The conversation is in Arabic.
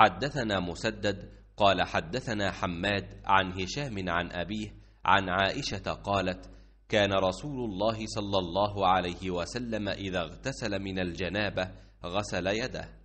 حدثنا مسدد قال حدثنا حماد عن هشام عن أبيه عن عائشة قالت كان رسول الله صلى الله عليه وسلم إذا اغتسل من الجنابة غسل يده